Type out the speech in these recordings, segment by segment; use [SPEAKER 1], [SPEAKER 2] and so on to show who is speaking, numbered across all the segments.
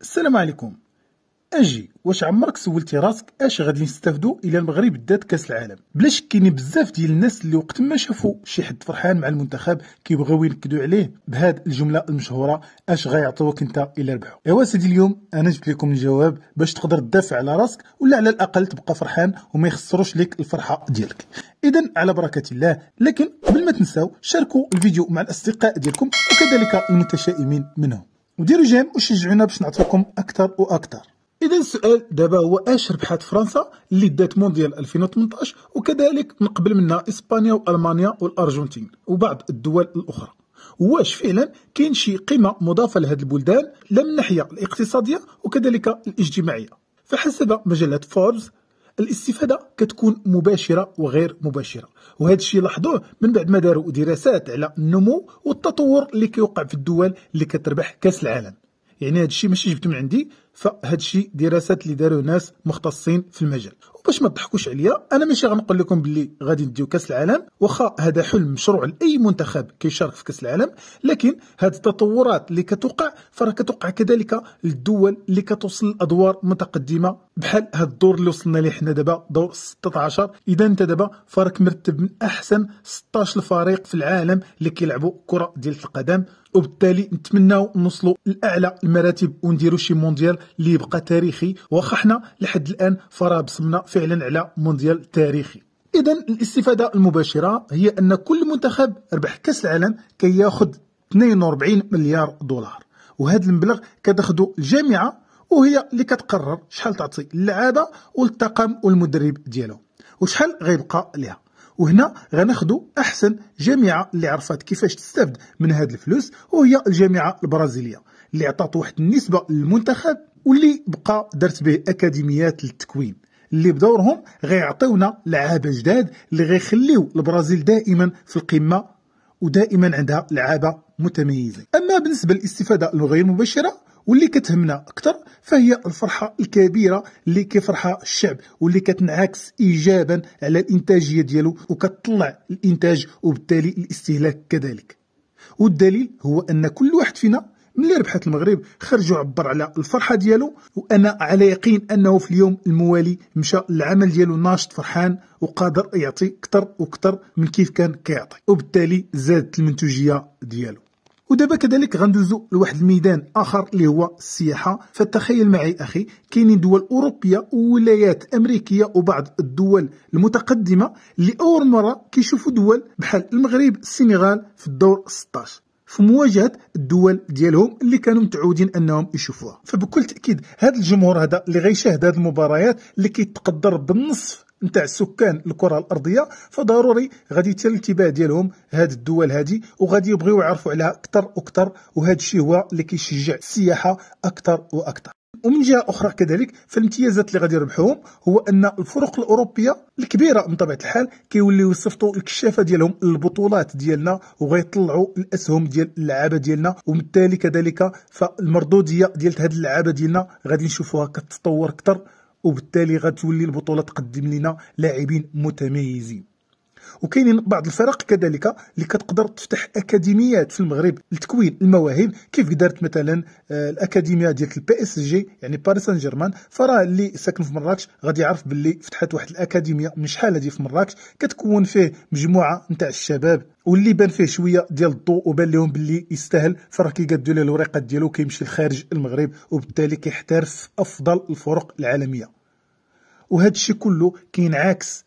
[SPEAKER 1] السلام عليكم اجي واش عمرك سولتي راسك اش غادي نستافدو الى المغرب دات كاس العالم بلا شك كاينين بزاف ديال الناس اللي وقت ما شافوا شي حد فرحان مع المنتخب كيبغيو ينكدوا عليه بهاد الجمله المشهوره اش غيعطيوك انت الى ربحو ايوا سيدي اليوم انا جبت لكم الجواب باش تقدر تدافع على راسك ولا على الاقل تبقى فرحان وما يخسروش لك الفرحه ديالك اذا على بركه الله لكن قبل ما تنساو شاركوا الفيديو مع الاصدقاء ديالكم وكذلك المتشائمين منهم وديروا جيم وشجعونا باش نعطيكم اكثر واكثر اذا السؤال دابا هو اش ربحات فرنسا اللي دات مونديال 2018 وكذلك من قبل منها اسبانيا والمانيا والارجنتين وبعض الدول الاخرى واش فعلا كاين شي قيمه مضافه لهذه البلدان لا من الناحيه الاقتصاديه وكذلك الاجتماعيه فحسب مجله فوربس الاستفاده كتكون مباشره وغير مباشره وهذا الشيء لاحظوه من بعد ما داروا دراسات على النمو والتطور اللي كيوقع في الدول اللي كتربح كاس العالم يعني هذا الشيء ماشي جبته من عندي فهاد الشيء دراسات اللي داروا ناس مختصين في المجال وباش ما تضحكوش عليا انا ماشي غنقول لكم باللي غادي نديو كاس العالم واخا هذا حلم مشروع لاي منتخب كيشارك في كاس العالم لكن هاد التطورات اللي كتوقع فراه كتوقع كذلك للدول اللي كتوصل لادوار متقدمه بحال هاد الدور اللي وصلنا ليه حنا دابا دور 16 اذا انت دابا فراك مرتب من احسن 16 فريق في العالم اللي كيلعبوا كره ديال القدم وبالتالي نتمناو نوصلوا لاعلى المراتب ونديروا شي مونديال اللي يبقى تاريخي واخا حنا لحد الان فراه بصمنا فعلا على مونديال تاريخي اذا الاستفاده المباشره هي ان كل منتخب ربح كاس العالم كياخذ 42 مليار دولار وهذا المبلغ كتاخذو الجامعه وهي اللي كتقرر شحال تعطي للعابه والطاقم والمدرب ديالهم وشحال غيبقى ليها وهنا غناخدو احسن جامعه اللي عرفت كيفاش تستافد من هاد الفلوس وهي الجامعه البرازيليه اللي عطات واحد النسبه للمنتخب واللي بقى درت به اكاديميات للتكوين اللي بدورهم غيعطيونا لعابه جداد اللي غيخليو البرازيل دائما في القمه ودائما عندها لعابه متميزين اما بالنسبه للاستفاده الغير مباشره واللي كتهمنا اكثر فهي الفرحه الكبيره اللي كيفرحها الشعب واللي كتنعكس ايجابا على الانتاجيه ديالو وكتطلع الانتاج وبالتالي الاستهلاك كذلك والدليل هو ان كل واحد فينا ملي ربحت المغرب خرج وعبر على الفرحه ديالو وانا على يقين انه في اليوم الموالي مشى للعمل ديالو ناشط فرحان وقادر يعطي اكثر واكثر من كيف كان كيعطي وبالتالي زادت المنتوجيه ديالو ودابا كذلك غندوزو لواحد الميدان اخر اللي هو السياحه فتخيل معي اخي كاينين دول اوروبيه وولايات امريكيه وبعض الدول المتقدمه اللي اول مره كيشوفوا دول بحال المغرب السنغال في الدور 16 في مواجهه الدول ديالهم اللي كانوا متعودين انهم يشوفوها فبكل تاكيد هذا الجمهور هذا اللي غيشاهد هذه المباريات اللي كيتقدر بالنصف نتاع سكان الكره الارضيه فضروري غادي يتسال الانتباه ديالهم هاد الدول هادي وغادي يبغيو يعرفوا عليها اكثر واكثر وهذا الشيء هو اللي كيشجع السياحه اكثر واكثر ومن جهه اخرى كذلك فالامتيازات اللي غادي يربحوهم هو ان الفرق الاوروبيه الكبيره من طبيعه الحال كيوليو يصيفطوا الكشافه ديالهم للبطولات ديالنا وغيطلعوا الاسهم ديال اللعابه ديالنا وبالتالي كذلك فالمردوديه ديال هاد اللعابه ديالنا غادي نشوفوها كتطور اكثر وبالتالي غتولي البطوله تقدم لنا لاعبين متميزين وكاينين بعض الفرق كذلك اللي كتقدر تفتح اكاديميات في المغرب لتكوين المواهب كيف دارت مثلا آه، الاكاديميه ديال البي اس جي يعني باريس سان جيرمان فراه اللي ساكن في مراكش غادي يعرف باللي فتحت واحد الاكاديميه من شحال هذه في مراكش كتكون فيه مجموعه نتاع الشباب واللي بان فيه شويه ديال الضوء وبان لهم باللي يستاهل فراه كيقادوا له الوريقات ديالو كيمشي لخارج المغرب وبالتالي كيحترف افضل الفرق العالميه وهذا الشيء كله كينعكس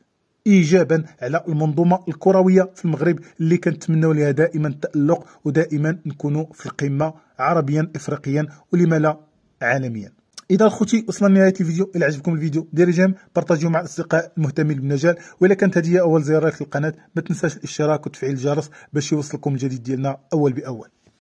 [SPEAKER 1] ايجابا على المنظومه الكرويه في المغرب اللي كنتمناو لها دائما التالق ودائما نكونوا في القمه عربيا افريقيا ولما لا عالميا اذا خوتي وصلنا لنهايه الفيديو الى عجبكم الفيديو دير جيم بارطاجيو مع الاصدقاء المهتمين بالمجال والا كانت هذه اول زياره للقناه ما تنساش الاشتراك وتفعيل الجرس باش يوصلكم الجديد ديالنا اول باول